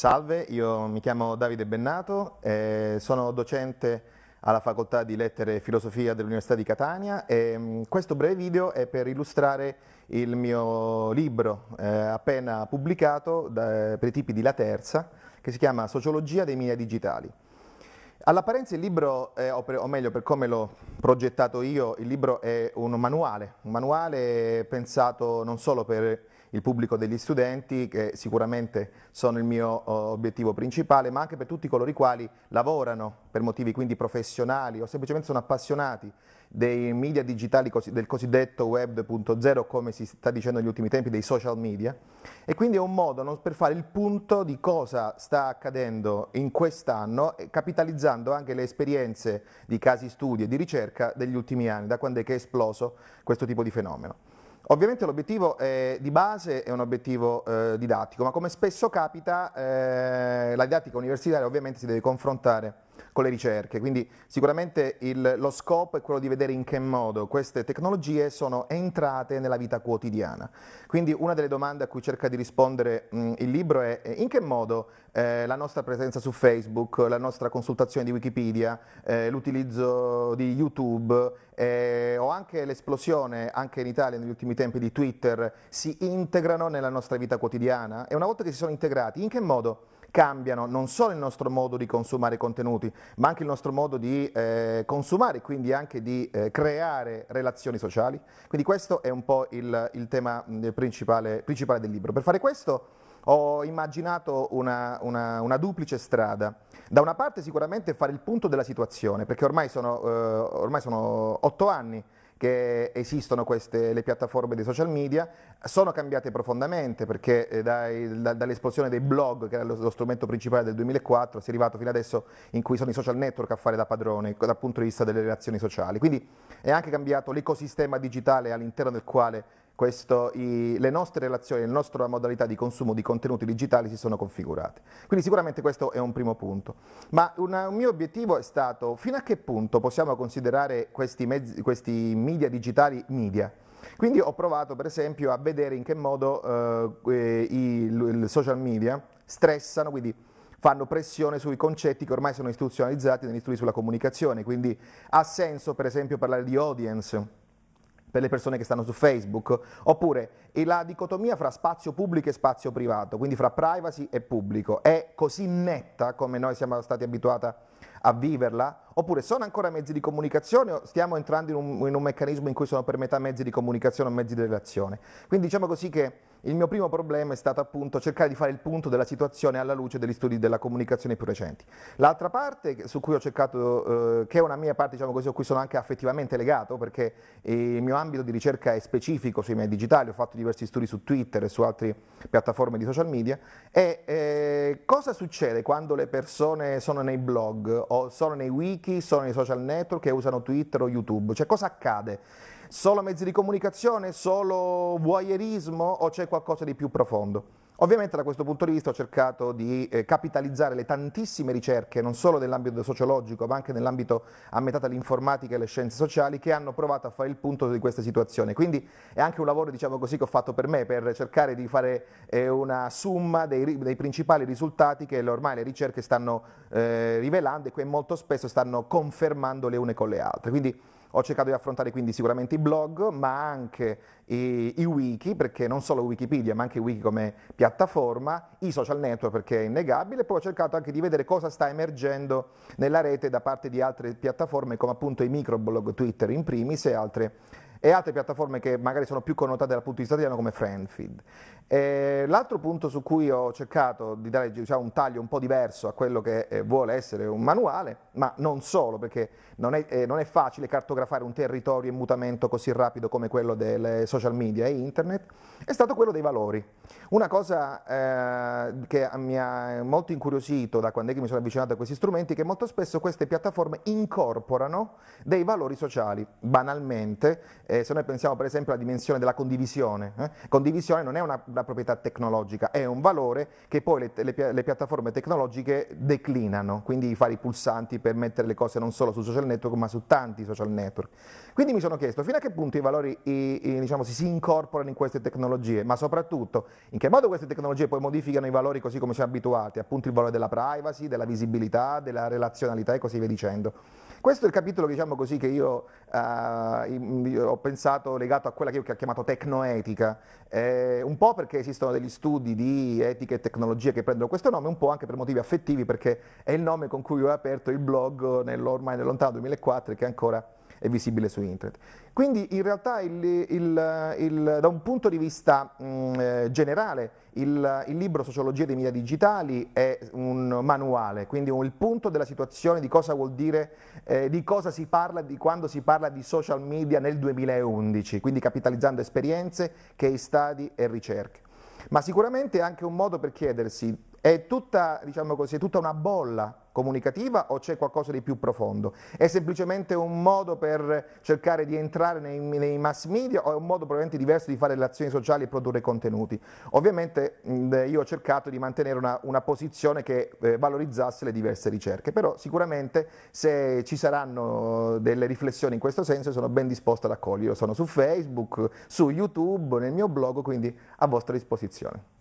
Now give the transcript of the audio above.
Salve, io mi chiamo Davide Bennato, eh, sono docente alla Facoltà di Lettere e Filosofia dell'Università di Catania e mm, questo breve video è per illustrare il mio libro eh, appena pubblicato da, per i tipi di La Terza che si chiama Sociologia dei media digitali. All'apparenza il libro, eh, o, per, o, meglio per come l'ho progettato io, il libro è un manuale, un manuale pensato non solo per il pubblico degli studenti, che sicuramente sono il mio obiettivo principale, ma anche per tutti coloro i quali lavorano per motivi quindi professionali o semplicemente sono appassionati dei media digitali del cosiddetto web 2.0, come si sta dicendo negli ultimi tempi, dei social media. E quindi è un modo per fare il punto di cosa sta accadendo in quest'anno, eh, capitalizzando anche le esperienze di casi studi e di ricerca degli ultimi anni, da quando è che è esploso questo tipo di fenomeno. Ovviamente l'obiettivo di base è un obiettivo eh, didattico, ma come spesso capita eh, la didattica universitaria ovviamente si deve confrontare con le ricerche. Quindi sicuramente il, lo scopo è quello di vedere in che modo queste tecnologie sono entrate nella vita quotidiana. Quindi una delle domande a cui cerca di rispondere mh, il libro è in che modo eh, la nostra presenza su Facebook, la nostra consultazione di Wikipedia, eh, l'utilizzo di YouTube eh, o anche l'esplosione anche in Italia negli ultimi tempi di Twitter si integrano nella nostra vita quotidiana e una volta che si sono integrati in che modo cambiano non solo il nostro modo di consumare contenuti, ma anche il nostro modo di eh, consumare, quindi anche di eh, creare relazioni sociali. Quindi questo è un po' il, il tema mm, principale, principale del libro. Per fare questo ho immaginato una, una, una, duplice strada. Da una parte sicuramente fare il punto della situazione, perché ormai sono, eh, ormai sono otto anni che esistono queste, le piattaforme dei social media, sono cambiate profondamente perché eh, dai, da, dall'esplosione dei blog, che era lo, lo, strumento principale del 2004, si è arrivato fino adesso in cui sono i social network a fare da padrone dal punto di vista delle relazioni sociali. Quindi è anche cambiato l'ecosistema digitale all'interno del quale questo, i, le nostre relazioni, la nostra modalità di consumo di contenuti digitali si sono configurate. Quindi sicuramente questo è un primo punto. Ma una, un mio obiettivo è stato fino a che punto possiamo considerare questi, mezzi, questi media digitali media? Quindi ho provato per esempio a vedere in che modo eh, eh i, i social media stressano, quindi fanno pressione sui concetti che ormai sono istituzionalizzati negli studi sulla comunicazione, quindi ha senso per esempio parlare di audience, per le persone che stanno su Facebook, oppure la dicotomia fra spazio pubblico e spazio privato, quindi fra privacy e pubblico, è così netta come noi siamo stati abituati a viverla, oppure sono ancora mezzi di comunicazione o stiamo entrando in un, in un meccanismo in cui sono per metà mezzi di comunicazione o mezzi di relazione. Quindi diciamo così che il mio primo problema è stato appunto cercare di fare il punto della situazione alla luce degli studi della comunicazione più recenti. L'altra parte su cui ho cercato, eh, che è una mia parte diciamo così, a cui sono anche affettivamente legato, perché eh, il mio ambito di ricerca è specifico sui media digitali, ho fatto diversi studi su Twitter e su altre piattaforme di social media, è eh, cosa succede quando le persone sono nei blog o sono nei wiki, sono nei social network e usano Twitter o YouTube, cioè cosa accade? Solo mezzi di comunicazione? Solo voyeurismo? O c'è qualcosa di più profondo? Ovviamente da questo punto di vista ho cercato di eh, capitalizzare le tantissime ricerche, non solo nell'ambito sociologico, ma anche nell'ambito ammetà dell'informatica e le scienze sociali, che hanno provato a fare il punto di questa situazione. Quindi è anche un lavoro, diciamo così, che ho fatto per me, per cercare di fare eh, una summa dei, dei, principali risultati che ormai le ricerche stanno eh, rivelando e che molto spesso stanno confermando le une con le altre. Quindi, ho cercato di affrontare quindi sicuramente i blog, ma anche i, i wiki, perché non solo Wikipedia, ma anche i wiki come piattaforma, i social network perché è innegabile, poi ho cercato anche di vedere cosa sta emergendo nella rete da parte di altre piattaforme come appunto i microblog Twitter in primis e altre e altre piattaforme che magari sono più connotate dal punto di vista italiano come Friendfeed. Eh, l'altro punto su cui ho cercato di dare diciamo, un taglio un po' diverso a quello che eh, vuole essere un manuale, ma non solo, perché non è, eh, non è, facile cartografare un territorio in mutamento così rapido come quello delle social media e internet, è stato quello dei valori. Una cosa eh, che mi ha molto incuriosito da quando mi sono avvicinato a questi strumenti è che molto spesso queste piattaforme incorporano dei valori sociali, banalmente eh, se noi pensiamo per esempio alla dimensione della condivisione, eh, condivisione non è una, una, proprietà tecnologica, è un valore che poi le, le, le piattaforme tecnologiche declinano, quindi fare i pulsanti per mettere le cose non solo su social network ma su tanti social network. Quindi mi sono chiesto fino a che punto i valori i, i, diciamo, si, si incorporano in queste tecnologie, ma soprattutto in che modo queste tecnologie poi modificano i valori così come siamo abituati, appunto il valore della privacy, della visibilità, della relazionalità e così via dicendo. Questo è il capitolo diciamo così, che io eh, ho pensato legato a quella che io ho chiamato tecnoetica, eh, un po' perché esistono degli studi di etica e tecnologia che prendono questo nome, un po' anche per motivi affettivi perché è il nome con cui ho aperto il blog nell'ormai nel lontano 2004 e che ancora è visibile su internet. Quindi in realtà il, il, il, da un punto di vista mh, eh, generale il, libro Sociologia dei media digitali è un manuale, quindi il punto della situazione di cosa vuol dire, eh, di cosa si parla di quando si parla di social media nel 2011, quindi capitalizzando esperienze, case study e ricerche. Ma sicuramente è anche un modo per chiedersi, è tutta, diciamo così, è tutta una bolla comunicativa o c'è qualcosa di più profondo? È semplicemente un modo per cercare di entrare nei, nei mass media o è un modo probabilmente diverso di fare relazioni sociali e produrre contenuti? Ovviamente mh, eh, io ho cercato di mantenere una, una posizione che eh, valorizzasse le diverse ricerche, però sicuramente se ci saranno eh, delle riflessioni in questo senso sono ben disposto ad accoglierlo, sono su Facebook, su YouTube, nel mio blog, quindi a vostra disposizione.